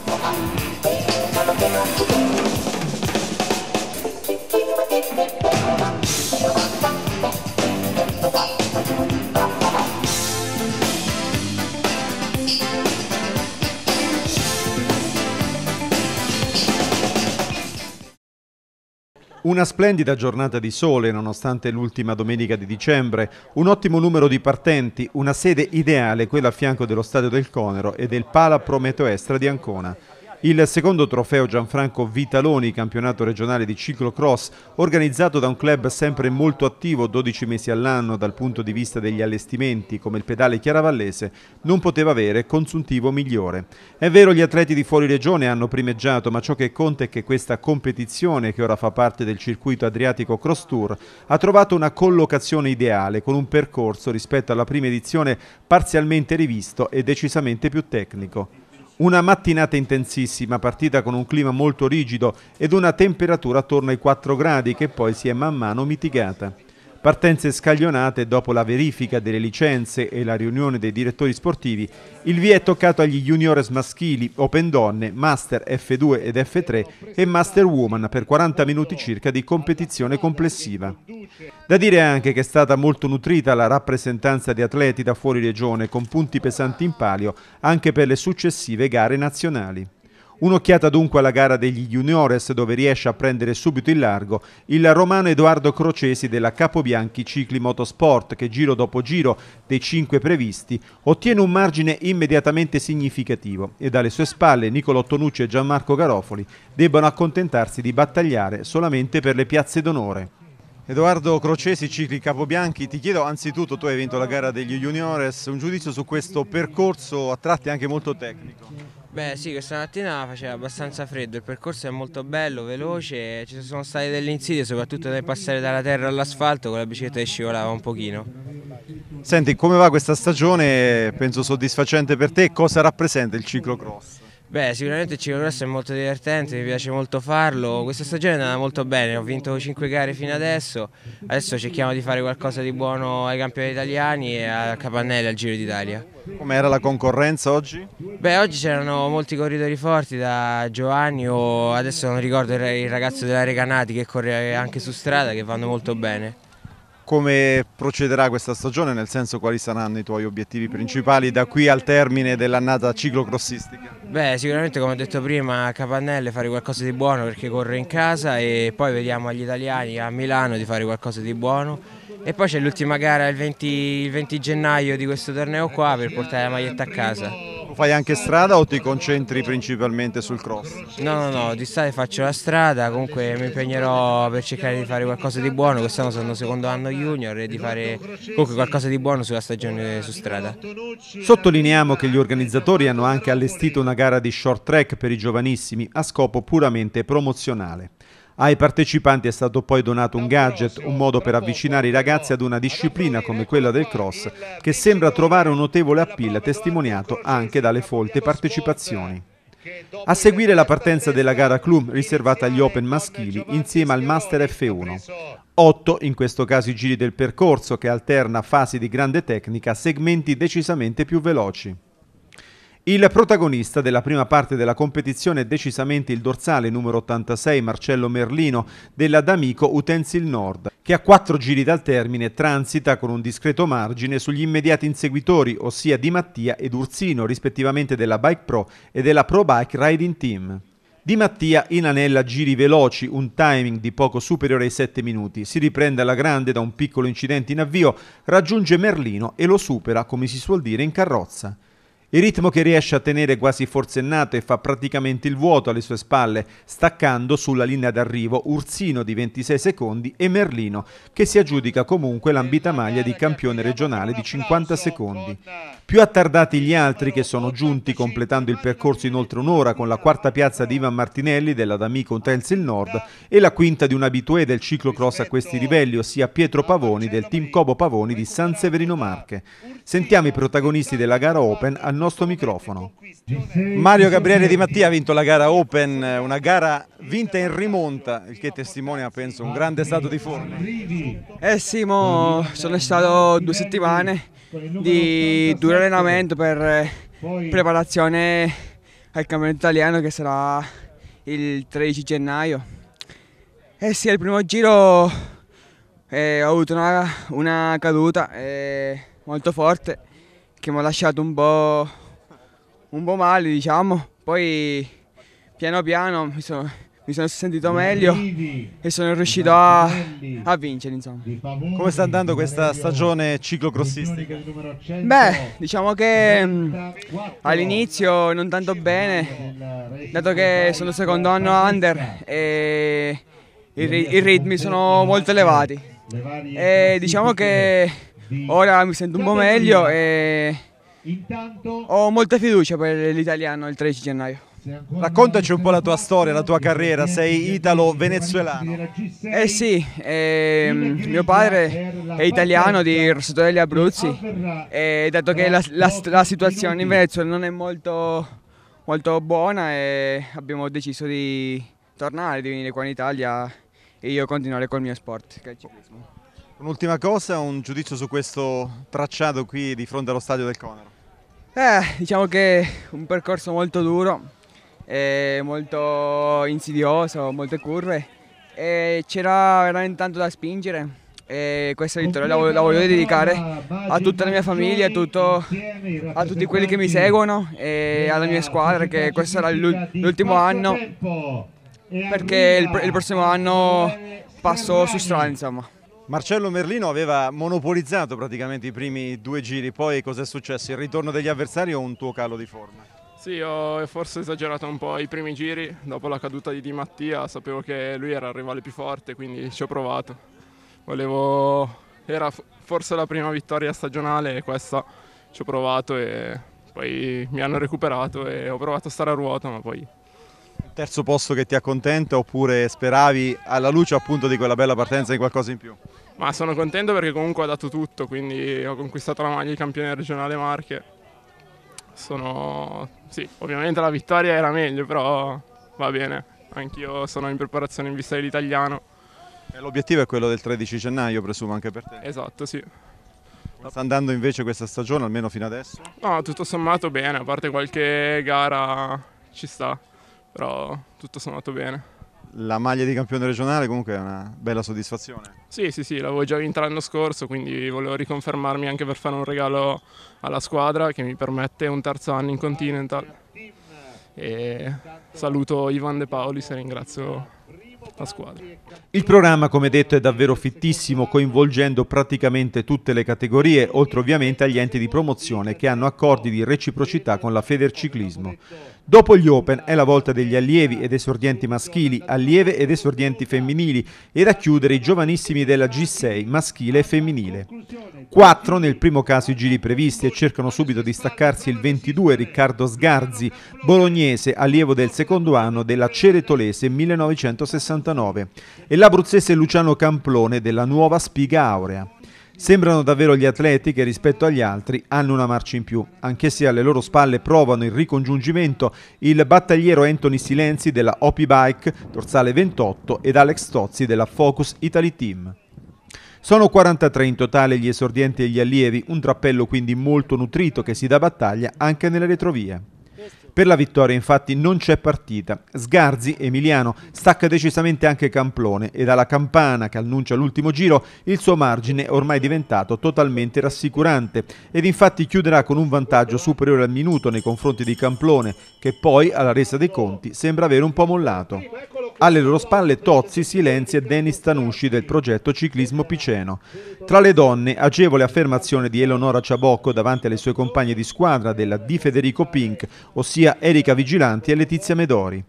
Thank you. Una splendida giornata di sole nonostante l'ultima domenica di dicembre, un ottimo numero di partenti, una sede ideale quella a fianco dello stadio del Conero e del Pala Prometeo Estra di Ancona. Il secondo trofeo Gianfranco Vitaloni, campionato regionale di ciclocross, organizzato da un club sempre molto attivo 12 mesi all'anno dal punto di vista degli allestimenti, come il pedale chiaravallese, non poteva avere consuntivo migliore. È vero gli atleti di fuori regione hanno primeggiato, ma ciò che conta è che questa competizione, che ora fa parte del circuito adriatico Cross Tour, ha trovato una collocazione ideale, con un percorso rispetto alla prima edizione parzialmente rivisto e decisamente più tecnico. Una mattinata intensissima, partita con un clima molto rigido ed una temperatura attorno ai 4 gradi che poi si è man mano mitigata. Partenze scaglionate dopo la verifica delle licenze e la riunione dei direttori sportivi, il via è toccato agli juniores maschili, open donne, master F2 ed F3 e master woman per 40 minuti circa di competizione complessiva. Da dire anche che è stata molto nutrita la rappresentanza di atleti da fuori regione con punti pesanti in palio anche per le successive gare nazionali. Un'occhiata dunque alla gara degli juniores dove riesce a prendere subito il largo il romano Edoardo Crocesi della Capobianchi Cicli Motorsport che giro dopo giro dei cinque previsti ottiene un margine immediatamente significativo e dalle sue spalle Nicolo Tonucci e Gianmarco Garofoli debbano accontentarsi di battagliare solamente per le piazze d'onore. Edoardo Crocesi, Cicli Capobianchi, ti chiedo anzitutto, tu hai vinto la gara degli juniores, un giudizio su questo percorso a tratti anche molto tecnico. Beh sì, questa mattina faceva abbastanza freddo, il percorso è molto bello, veloce, ci sono state delle insidie, soprattutto nel passare dalla terra all'asfalto con la bicicletta che scivolava un pochino. Senti, come va questa stagione? Penso soddisfacente per te, cosa rappresenta il ciclocross? Beh, sicuramente il ciclocross è molto divertente, mi piace molto farlo. Questa stagione è andata molto bene, ho vinto 5 gare fino adesso. Adesso cerchiamo di fare qualcosa di buono ai campioni italiani e a Capannelli al Giro d'Italia. Com'era la concorrenza oggi? Beh, oggi c'erano molti corridori forti, da Giovanni o adesso non ricordo il ragazzo della Recanati che corre anche su strada, che vanno molto bene come procederà questa stagione, nel senso quali saranno i tuoi obiettivi principali da qui al termine dell'annata ciclocrossistica? Beh sicuramente come ho detto prima a Capannelle fare qualcosa di buono perché corre in casa e poi vediamo agli italiani a Milano di fare qualcosa di buono e poi c'è l'ultima gara il 20, il 20 gennaio di questo torneo qua per portare la maglietta a casa. Fai anche strada o ti concentri principalmente sul cross? No, no, no, di strada faccio la strada, comunque mi impegnerò per cercare di fare qualcosa di buono, quest'anno sono secondo anno junior e di fare comunque qualcosa di buono sulla stagione su strada. Sottolineiamo che gli organizzatori hanno anche allestito una gara di short track per i giovanissimi a scopo puramente promozionale. Ai partecipanti è stato poi donato un gadget, un modo per avvicinare i ragazzi ad una disciplina come quella del cross, che sembra trovare un notevole appeal testimoniato anche dalle folte partecipazioni. A seguire la partenza della gara Club riservata agli Open maschili insieme al Master F1. Otto, in questo caso i giri del percorso che alterna fasi di grande tecnica a segmenti decisamente più veloci. Il protagonista della prima parte della competizione è decisamente il dorsale numero 86 Marcello Merlino della D'Amico Utensil Nord, che a quattro giri dal termine transita con un discreto margine sugli immediati inseguitori, ossia Di Mattia ed Ursino, rispettivamente della Bike Pro e della Pro Bike Riding Team. Di Mattia inanella giri veloci, un timing di poco superiore ai 7 minuti, si riprende alla grande da un piccolo incidente in avvio, raggiunge Merlino e lo supera, come si suol dire, in carrozza. Il ritmo che riesce a tenere quasi forsennato e fa praticamente il vuoto alle sue spalle, staccando sulla linea d'arrivo Ursino di 26 secondi e Merlino, che si aggiudica comunque l'ambita maglia di campione regionale di 50 secondi. Più attardati gli altri che sono giunti completando il percorso in oltre un'ora con la quarta piazza di Ivan Martinelli della D'Amico Utensil Nord e la quinta di un abitué del ciclocross a questi livelli, ossia Pietro Pavoni del team Cobo Pavoni di San Severino Marche. Sentiamo i protagonisti della gara Open a nostro microfono. Mario Gabriele Di Mattia ha vinto la gara Open, una gara vinta in rimonta, il che testimonia penso un grande stato di forma. Eh sì, mo sono stato due settimane di duro allenamento per eh, preparazione al campionato italiano che sarà il 13 gennaio. Eh sì, al primo giro eh, ho avuto una, una caduta eh, molto forte che mi ha lasciato un po', un po', male, diciamo. Poi piano piano mi sono, mi sono sentito meglio e sono riuscito a, a, vincere, insomma. Come sta andando questa stagione ciclocrossistica? Beh, diciamo che mm, all'inizio non tanto bene, dato che sono secondo anno under e i, i ritmi sono molto elevati. E diciamo che Ora mi sento un po' meglio e ho molta fiducia per l'italiano il 13 gennaio. Raccontaci un po' la tua storia, la tua carriera, sei italo-venezuelano. Eh sì, ehm, mio padre è italiano di degli Abruzzi e dato che la, la, la, situazione in Venezuela non è molto, molto buona abbiamo deciso di tornare, di venire qua in Italia e io continuare col mio sport, calcismo. Un'ultima cosa, un giudizio su questo tracciato qui di fronte allo stadio del Conero? Eh, diciamo che è un percorso molto duro, molto insidioso, molte curve. c'era veramente tanto da spingere e questa vittoria la, la, voglio dedicare a tutta la mia famiglia, a, tutto, a tutti quelli che mi seguono e alla mia squadra che questo sarà l'ultimo anno perché il, il prossimo anno passo su strada insomma. Marcello Merlino aveva monopolizzato praticamente i primi due giri, poi cos'è successo? Il ritorno degli avversari o un tuo calo di forma? Sì, ho forse esagerato un po' i primi giri, dopo la caduta di Di Mattia sapevo che lui era il rivale più forte, quindi ci ho provato. Volevo... era forse la prima vittoria stagionale e questa ci ho provato e poi mi hanno recuperato e ho provato a stare a ruota, ma poi Terzo posto che ti accontenta oppure speravi alla luce appunto di quella bella partenza di qualcosa in più? Ma sono contento perché comunque ho dato tutto, quindi ho conquistato la maglia di campione regionale Marche. Sono... sì, ovviamente la vittoria era meglio, però va bene. Anch'io sono in preparazione in vista dell'italiano. L'obiettivo è quello del 13 gennaio, presumo, anche per te? Esatto, sì. sta andando invece questa stagione, almeno fino adesso? No, tutto sommato bene, a parte qualche gara ci sta però tutto sommato bene. La maglia di campione regionale comunque è una bella soddisfazione. Sì, sì, sì, l'avevo già vinta l'anno scorso, quindi volevo riconfermarmi anche per fare un regalo alla squadra che mi permette un terzo anno in Continental. E saluto Ivan De Paoli, se ringrazio la squadra. Il programma, come detto, è davvero fittissimo, coinvolgendo praticamente tutte le categorie, oltre ovviamente agli enti di promozione che hanno accordi di reciprocità con la Federciclismo. Dopo gli Open è la volta degli allievi ed esordienti maschili, allieve ed esordienti femminili e da chiudere i giovanissimi della G6, maschile e femminile. Quattro nel primo caso i giri previsti e cercano subito di staccarsi il 22 Riccardo Sgarzi, bolognese, allievo del secondo anno della Ceretolese 1961. 59 e l'abruzzese Luciano Camplone della nuova Spiga Aurea. Sembrano davvero gli atleti che rispetto agli altri hanno una marcia in più. anche se alle loro spalle provano il ricongiungimento il battagliero Anthony Silenzi della OP Bike, dorsale 28, ed Alex Tozzi della Focus Italy Team. Sono 43 in totale gli esordienti e gli allievi, un trappello quindi molto nutrito che si dà battaglia anche nelle retrovie. Per la vittoria infatti non c'è partita. Sgarzi, Emiliano, stacca decisamente anche Camplone e dalla campana che annuncia l'ultimo giro il suo margine è ormai diventato totalmente rassicurante ed infatti chiuderà con un vantaggio superiore al minuto nei confronti di Camplone che poi alla resa dei conti sembra avere un po' mollato. Alle loro spalle Tozzi, Silenzi e Denis Tanusci del progetto Ciclismo Piceno. Tra le donne, agevole affermazione di Eleonora Ciabocco davanti alle sue compagne di squadra della Di Federico Pink, ossia Erika Vigilanti e Letizia Medori.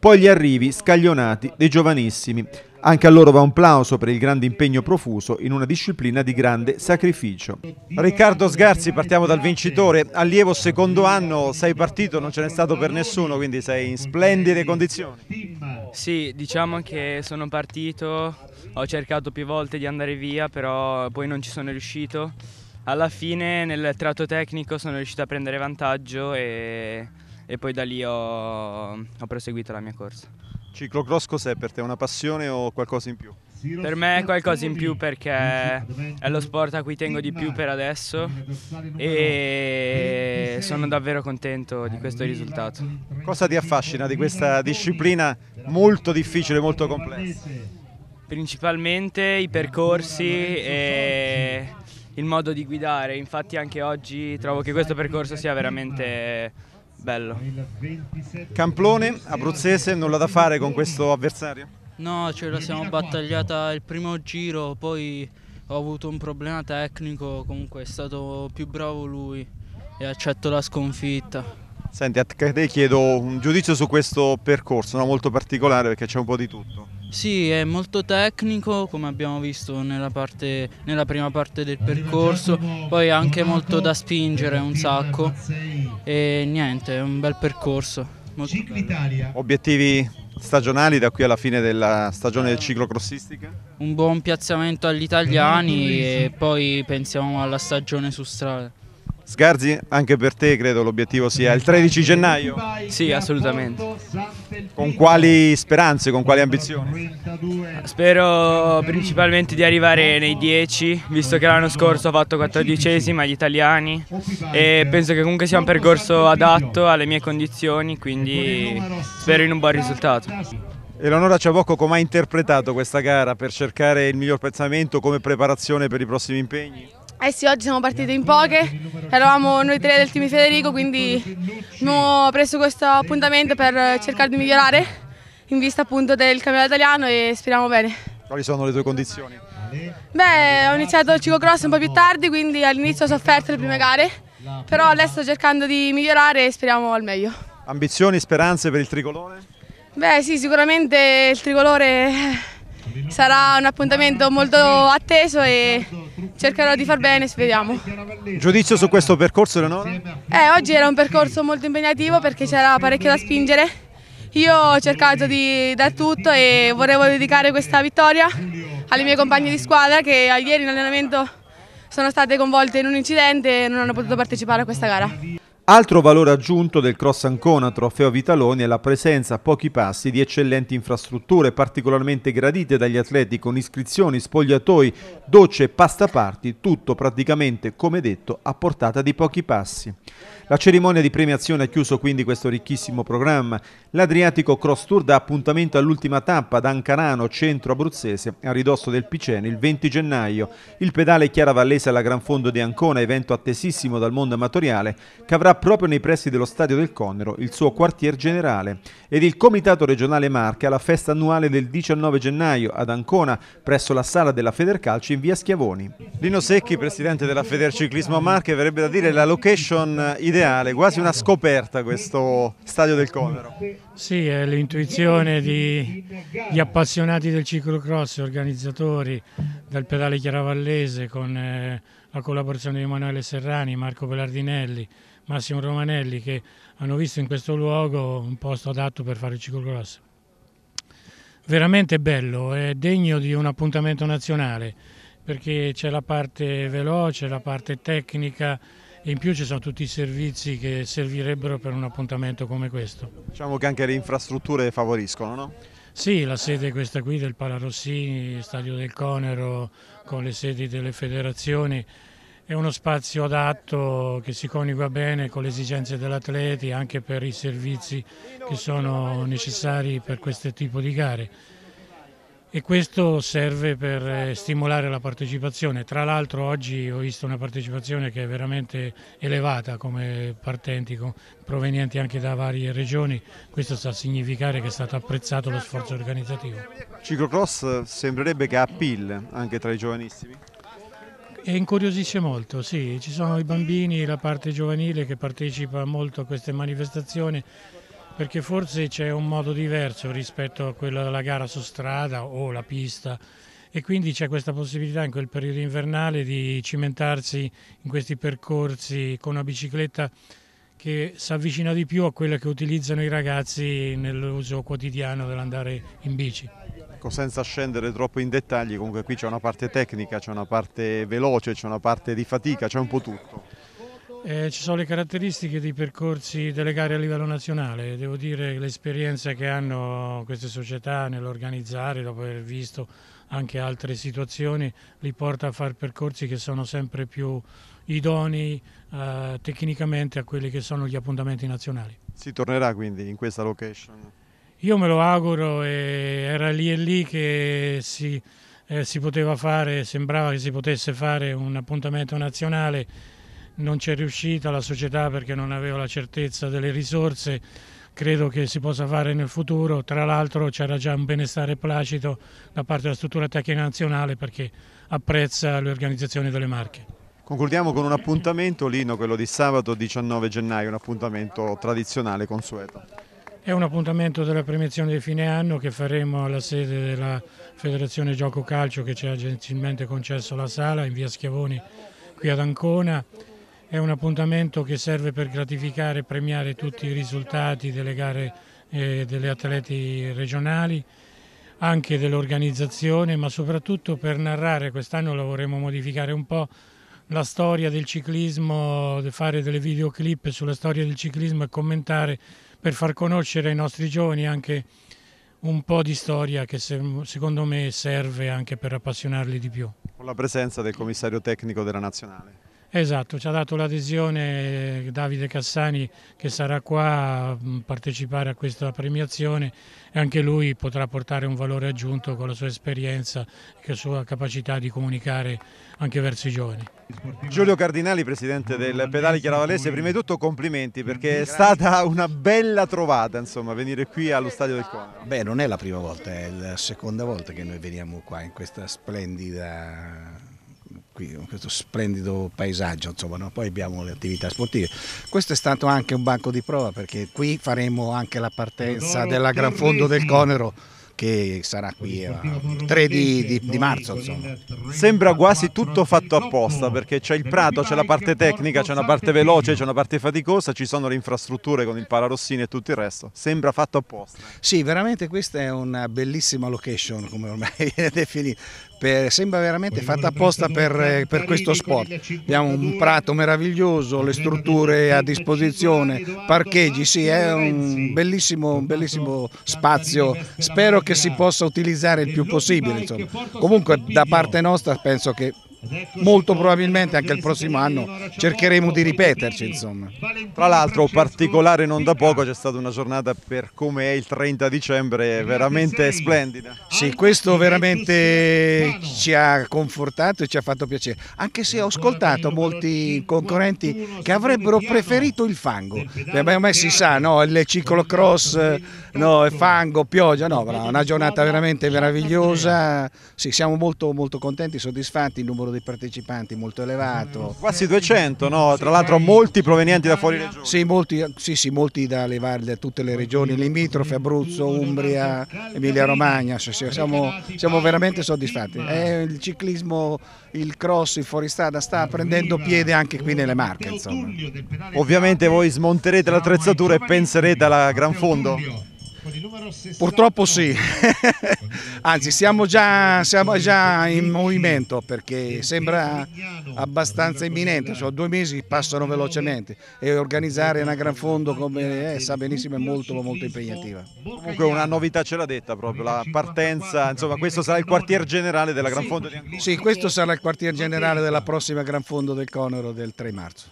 Poi gli arrivi scaglionati dei giovanissimi. Anche a loro va un plauso per il grande impegno profuso in una disciplina di grande sacrificio. Riccardo Sgarzi, partiamo dal vincitore. Allievo secondo anno, sei partito, non ce n'è stato per nessuno, quindi sei in splendide condizioni. Sì, diciamo che sono partito, ho cercato più volte di andare via, però poi non ci sono riuscito. Alla fine nel tratto tecnico sono riuscito a prendere vantaggio e e poi da lì ho, ho proseguito la mia corsa. Ciclocross cos'è per te? Una passione o qualcosa in più? Per me è qualcosa in più perché è lo sport a cui tengo di più per adesso e sono davvero contento di questo risultato. Cosa ti affascina di questa disciplina molto difficile, molto complessa? Principalmente i percorsi e il modo di guidare, infatti anche oggi trovo che questo percorso sia veramente Bello. Camplone, abruzzese, nulla da fare con questo avversario? No, ce la siamo battagliata il primo giro, poi ho avuto un problema tecnico, comunque è stato più bravo lui e accetto la sconfitta. Senti, a te chiedo un giudizio su questo percorso, no? molto particolare perché c'è un po' di tutto. Sì, è molto tecnico come abbiamo visto nella, parte, nella prima parte del percorso, poi anche molto da spingere un sacco e niente, è un bel percorso. Obiettivi stagionali da qui alla fine della stagione del ciclocrossistica? Un buon piazzamento agli italiani e poi pensiamo alla stagione su strada. Sgarzi, anche per te credo l'obiettivo sia il 13 gennaio. Sì, assolutamente. Con quali speranze, con quali ambizioni? Spero principalmente di arrivare nei 10, visto che l'anno scorso ho fatto 14 agli italiani e penso che comunque sia un percorso adatto alle mie condizioni, quindi spero in un buon risultato. Eleonora Ciavocco, come ha interpretato questa gara per cercare il miglior piazzamento come preparazione per i prossimi impegni? Eh sì, oggi siamo partiti in poche, eravamo noi tre del team Federico, quindi abbiamo preso questo appuntamento per cercare di migliorare in vista appunto del campionato italiano e speriamo bene. Quali sono le tue condizioni? Beh, ho iniziato il ciclocross un po' più tardi, quindi all'inizio ho sofferto le prime gare, però adesso sto cercando di migliorare e speriamo al meglio. Ambizioni, speranze per il tricolore? Beh sì, sicuramente il tricolore sarà un appuntamento molto atteso e cercherò di far bene, speriamo. Giudizio su questo percorso, Eleonora? Eh, oggi era un percorso molto impegnativo perché c'era parecchio da spingere. Io ho cercato di dar tutto e volevo dedicare questa vittoria alle mie compagne di squadra che ieri in allenamento sono state coinvolte in un incidente e non hanno potuto partecipare a questa gara. Altro valore aggiunto del Cross Ancona Trofeo Vitaloni è la presenza a pochi passi di eccellenti infrastrutture particolarmente gradite dagli atleti con iscrizioni, spogliatoi, docce e pasta party, tutto praticamente, come detto, a portata di pochi passi. La cerimonia di premiazione ha chiuso quindi questo ricchissimo programma. L'Adriatico Cross Tour dà appuntamento all'ultima tappa ad Ancarano, centro abruzzese, a ridosso del Piceno, il 20 gennaio. Il pedale Chiara Vallese alla Gran Fondo di Ancona, evento attesissimo dal mondo amatoriale, che avrà proprio nei pressi dello Stadio del Conero il suo quartier generale. Ed il Comitato regionale Marche alla festa annuale del 19 gennaio ad Ancona, presso la sala della Federcalcio in via Schiavoni. Lino Secchi, presidente della Federciclismo Marche, verrebbe da dire la location ideale eh, ideale, quasi una scoperta questo stadio del Comero. Sì, è l'intuizione degli appassionati del ciclocross, organizzatori del pedale Chiaravallese con eh, la collaborazione di Emanuele Serrani, Marco Pelardinelli, Massimo Romanelli che hanno visto in questo luogo un posto adatto per fare il ciclocross. Veramente bello, è degno di un appuntamento nazionale perché c'è la parte veloce, la parte tecnica, e in più ci sono tutti i servizi che servirebbero per un appuntamento come questo. Diciamo che anche le infrastrutture favoriscono, no? Sì, la sede è questa qui del Palarossini, Stadio del Conero, con le sedi delle federazioni, è uno spazio adatto che si coniuga bene con le esigenze dell'atleti anche per i servizi che sono necessari per questo tipo di gare e questo serve per eh, stimolare la partecipazione. Tra l'altro oggi ho visto una partecipazione che è veramente elevata come partenti provenienti anche da varie regioni, questo sta a significare che è stato apprezzato lo sforzo organizzativo. Ciclocross sembrerebbe che ha appeal anche tra i giovanissimi? E incuriosisce molto, sì, ci sono i bambini, la parte giovanile che partecipa molto a queste manifestazioni perché forse c'è un modo diverso rispetto a quello della gara su strada o la pista e quindi c'è questa possibilità in quel periodo invernale di cimentarsi in questi percorsi con una bicicletta che si avvicina di più a quella che utilizzano i ragazzi nell'uso quotidiano dell'andare in bici. Ecco, senza scendere troppo in dettagli, comunque qui c'è una parte tecnica, c'è una parte veloce, c'è una parte di fatica, c'è un po' tutto. Eh, ci sono le caratteristiche dei percorsi delle gare a livello nazionale, devo dire l'esperienza che hanno queste società nell'organizzare, dopo aver visto anche altre situazioni, li porta a fare percorsi che sono sempre più idonei eh, tecnicamente a quelli che sono gli appuntamenti nazionali. Si tornerà quindi in questa location? Io me lo auguro, era lì e lì che si, eh, si poteva fare, sembrava che si potesse fare un appuntamento nazionale non c'è riuscita la società perché non aveva la certezza delle risorse, credo che si possa fare nel futuro, tra l'altro c'era già un benestare placito da parte della struttura tecnica nazionale perché apprezza l'organizzazione delle marche. Concludiamo con un appuntamento, Lino, quello di sabato 19 gennaio, un appuntamento tradizionale, consueto. È un appuntamento della premiazione di fine anno che faremo alla sede della Federazione Gioco Calcio che ci ha gentilmente concesso la sala in via Schiavoni qui ad Ancona. È un appuntamento che serve per gratificare e premiare tutti i risultati delle gare eh, delle atleti regionali, anche dell'organizzazione, ma soprattutto per narrare, quest'anno la vorremmo modificare un po', la storia del ciclismo, fare delle videoclip sulla storia del ciclismo e commentare per far conoscere ai nostri giovani anche un po' di storia che secondo me serve anche per appassionarli di più. Con la presenza del commissario tecnico della Nazionale. Esatto, ci ha dato l'adesione eh, Davide Cassani che sarà qua a mm, partecipare a questa premiazione e anche lui potrà portare un valore aggiunto con la sua esperienza e la sua capacità di comunicare anche verso i giovani. Giulio Cardinali, presidente del Pedale Chiaravalese, prima di tutto complimenti perché è stata una bella trovata insomma, venire qui allo Stadio del esatto. Cono. Beh, non è la prima volta, è la seconda volta che noi veniamo qua in questa splendida qui, questo splendido paesaggio, insomma, no? poi abbiamo le attività sportive. Questo è stato anche un banco di prova perché qui faremo anche la partenza della Gran Fondo del Conero che sarà qui il 3 di, di, di marzo. Insomma. Sembra quasi tutto fatto apposta perché c'è il prato, c'è la parte tecnica, c'è una parte veloce, c'è una parte faticosa, ci sono le infrastrutture con il Pararossini e tutto il resto. Sembra fatto apposta. Sì, veramente questa è una bellissima location come ormai viene definita per, sembra veramente fatta apposta per, per, questo sport. Abbiamo un prato meraviglioso, le strutture a disposizione, parcheggi, sì, è un bellissimo, un bellissimo spazio, spero che si possa utilizzare il più possibile. Insomma. Comunque da parte nostra penso che molto probabilmente anche il prossimo anno cercheremo di ripeterci insomma. Tra l'altro particolare non da poco c'è stata una giornata per come è il 30 dicembre veramente splendida. Sì, questo veramente ci ha confortato e ci ha fatto piacere, anche se ho ascoltato molti concorrenti che avrebbero preferito il fango, perché si sa, no? il ciclocross, no? il fango, pioggia, no, una giornata veramente meravigliosa, sì, siamo molto, molto contenti, soddisfatti, il numero numero di partecipanti molto elevato. Mm. Quasi 200, no? tra l'altro molti provenienti da fuori regione. Sì, molti, sì, sì, molti da, le, da tutte le regioni limitrofe, Abruzzo, Umbria, Emilia Romagna, sì, sì, siamo, siamo, veramente soddisfatti. Eh, il ciclismo, il cross, il fuoristrada sta prendendo piede anche qui nelle Marche. Insomma. Ovviamente voi smonterete l'attrezzatura e penserete alla gran fondo? Purtroppo sì, anzi siamo già, siamo già, in movimento perché sembra abbastanza imminente, cioè, due mesi passano velocemente e organizzare una gran fondo come eh, sa benissimo è molto, molto impegnativa. Comunque una novità ce l'ha detta proprio, la partenza, insomma questo sarà il quartier generale della gran fondo di Ancona. Sì, questo sarà il quartier generale della prossima gran fondo del Conero del 3 marzo.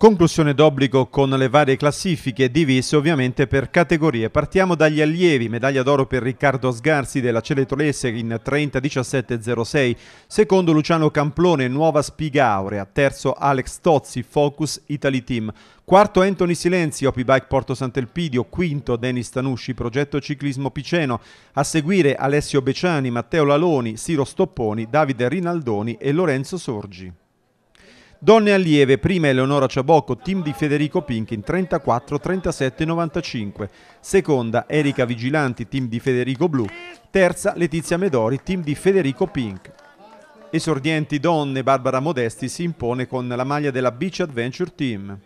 Conclusione d'obbligo con le varie classifiche divise ovviamente per categorie. Partiamo dagli allievi, medaglia d'oro per Riccardo Sgarzi della Celetolese in 30-17-06, secondo Luciano Camplone, nuova spiga aurea, terzo Alex Tozzi, Focus Italy Team, quarto Anthony Silenzi, Opi Bike Porto Sant'Elpidio, quinto Denis Tanusci, Progetto Ciclismo Piceno, a seguire Alessio Beciani, Matteo Laloni, Siro Stopponi, Davide Rinaldoni e Lorenzo Sorgi. Donne allieve, prima Eleonora Ciabocco, team di Federico Pinkin, 34, 37, 95. Seconda Erika Vigilanti, team di Federico Blu. Terza Letizia Medori, team di Federico Pink. Esordienti donne, Barbara Modesti si impone con la maglia della Beach Adventure Team.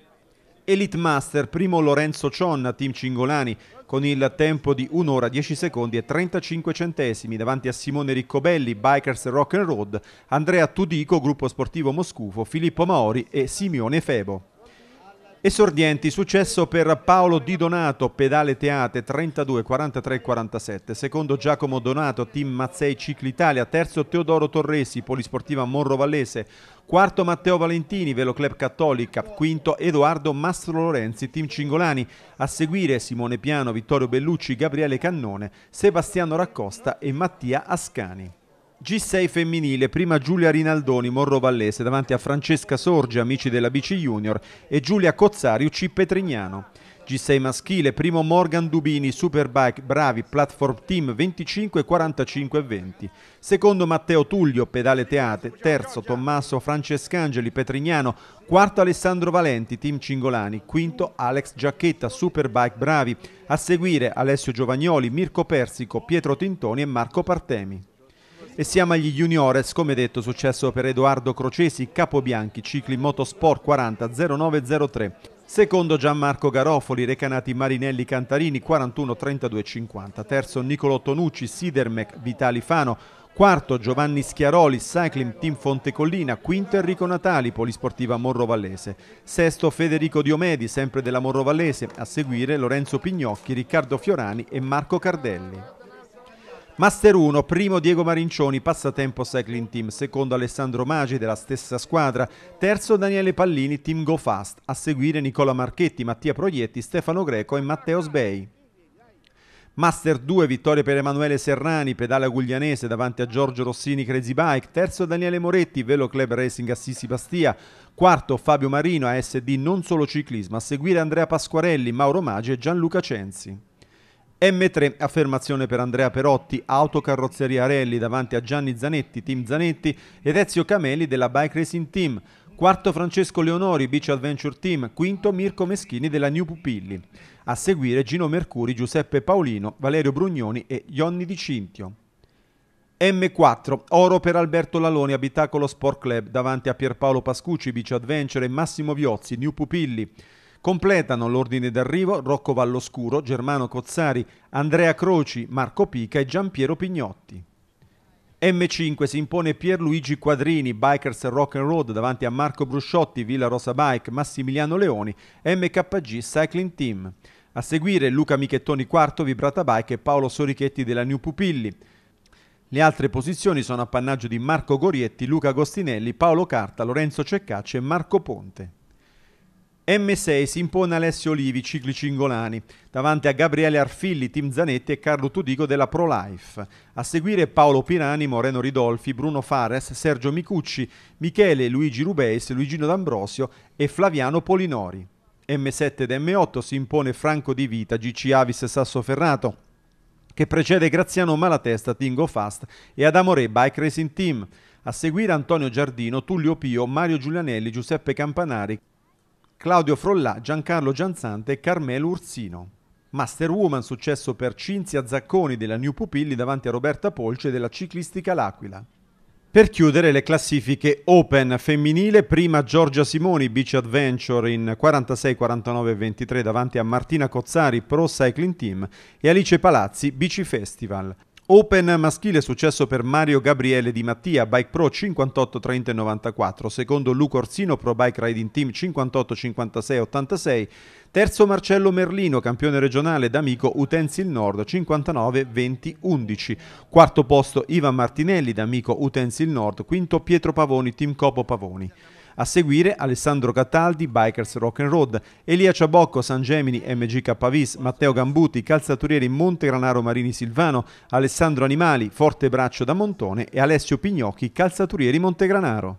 Elite Master, primo Lorenzo Cionna, team Cingolani, con il tempo di 1 ora 10 secondi e 35 centesimi davanti a Simone Riccobelli, Bikers Rock and Road, Andrea Tudico, gruppo sportivo Moscufo, Filippo Maori e Simeone Febo. Esordienti, successo per Paolo Di Donato, pedale Teate 32, 43, 47, secondo Giacomo Donato, team Mazzei Cicli Italia, terzo Teodoro Torresi, Polisportiva Monro Vallese, quarto Matteo Valentini, Velo Club Cattolica, quinto Edoardo Mastro Lorenzi, team Cingolani, a seguire Simone Piano, Vittorio Bellucci, Gabriele Cannone, Sebastiano Raccosta e Mattia Ascani. G6 femminile, prima Giulia Rinaldoni, Morro Vallese, davanti a Francesca Sorge, amici della BC Junior, e Giulia Cozzari, UC Petrignano. G6 maschile, primo Morgan Dubini, Superbike, Bravi, Platform Team 25, 45 e 20. Secondo Matteo Tullio, Pedale Teate. Terzo Tommaso Francescangeli, Petrignano. Quarto Alessandro Valenti, Team Cingolani. Quinto Alex Giacchetta, Superbike, Bravi. A seguire Alessio Giovagnoli, Mirko Persico, Pietro Tintoni e Marco Partemi e siamo agli juniores, come detto, successo per Edoardo Crocesi, Capobianchi, cicli Motorsport 40 0903. Secondo Gianmarco Garofoli, Recanati Marinelli Cantarini 41 32 50. Terzo Nicolo Tonucci, Sidermec Vitali Fano. Quarto Giovanni Schiaroli, Cycling Team Fontecollina. Quinto Enrico Natali, Polisportiva Morrovallese. Sesto Federico Diomedi, sempre della Morrovallese. A seguire Lorenzo Pignocchi, Riccardo Fiorani e Marco Cardelli. Master 1, primo Diego Marincioni, passatempo Cycling Team, secondo Alessandro Magi della stessa squadra, terzo Daniele Pallini, Team Go Fast, a seguire Nicola Marchetti, Mattia Proietti, Stefano Greco e Matteo Sbei. Master 2, vittoria per Emanuele Serrani, pedale guglianese davanti a Giorgio Rossini Crazy Bike, terzo Daniele Moretti, Velo Club Racing Assisi Bastia, quarto Fabio Marino, ASD Non Solo Ciclismo, a seguire Andrea Pasquarelli, Mauro Magi e Gianluca Cenzi. M3, affermazione per Andrea Perotti, autocarrozzeria Rally davanti a Gianni Zanetti, team Zanetti ed Ezio Cameli della Bike Racing Team. Quarto Francesco Leonori, Beach Adventure Team, quinto Mirko Meschini della New Pupilli. A seguire Gino Mercuri, Giuseppe Paolino, Valerio Brugnoni e Ionni Di Cintio. M4, oro per Alberto Laloni, abitacolo Sport Club, davanti a Pierpaolo Pascucci, Beach Adventure e Massimo Viozzi, New Pupilli. Completano l'ordine d'arrivo Rocco Valloscuro, Germano Cozzari, Andrea Croci, Marco Pica e Giampiero Pignotti. M5 si impone Pierluigi Quadrini, Bikers Rock and Road davanti a Marco Brusciotti, Villa Rosa Bike, Massimiliano Leoni, MKG Cycling Team. A seguire Luca Michettoni quarto, Vibrata Bike e Paolo Sorichetti della New Pupilli. Le altre posizioni sono appannaggio di Marco Gorietti, Luca Agostinelli, Paolo Carta, Lorenzo Ceccacci e Marco Ponte. M6 si impone Alessio Olivi, cicli cingolani, davanti a Gabriele Arfilli, Tim Zanetti e Carlo Tudico della ProLife. A seguire Paolo Pirani, Moreno Ridolfi, Bruno Fares, Sergio Micucci, Michele Luigi Rubeis, Luigino D'Ambrosio e Flaviano Polinori. M7 ed M8 si impone Franco Di Vita, GC Avis Sassoferrato, che precede Graziano Malatesta, Tingo Fast e Adamore Bike Racing Team. A seguire Antonio Giardino, Tullio Pio, Mario Giulianelli, Giuseppe Campanari, Claudio Frollà, Giancarlo Gianzante e Carmelo Ursino. Master Woman successo per Cinzia Zacconi della New Pupilli davanti a Roberta Polce della ciclistica L'Aquila. Per chiudere le classifiche Open femminile, prima Giorgia Simoni Beach Adventure in 46, 49 e 23 davanti a Martina Cozzari Pro Cycling Team e Alice Palazzi Bici Festival. Open maschile successo per Mario Gabriele Di Mattia, Bike Pro 58 30 94, secondo Luca Orsino Pro Bike Riding Team 58 56 86, terzo Marcello Merlino, campione regionale d'amico Utensil Nord 59 20 11, quarto posto Ivan Martinelli d'amico Utensil Nord, quinto Pietro Pavoni Team Copo Pavoni. A seguire Alessandro Cataldi, Bikers Rock and Road, Elia Ciabocco, San Gemini, MGK Pavis, Matteo Gambuti, Calzaturieri Montegranaro Marini Silvano, Alessandro Animali, Forte Braccio da Montone e Alessio Pignocchi, Calzaturieri Montegranaro.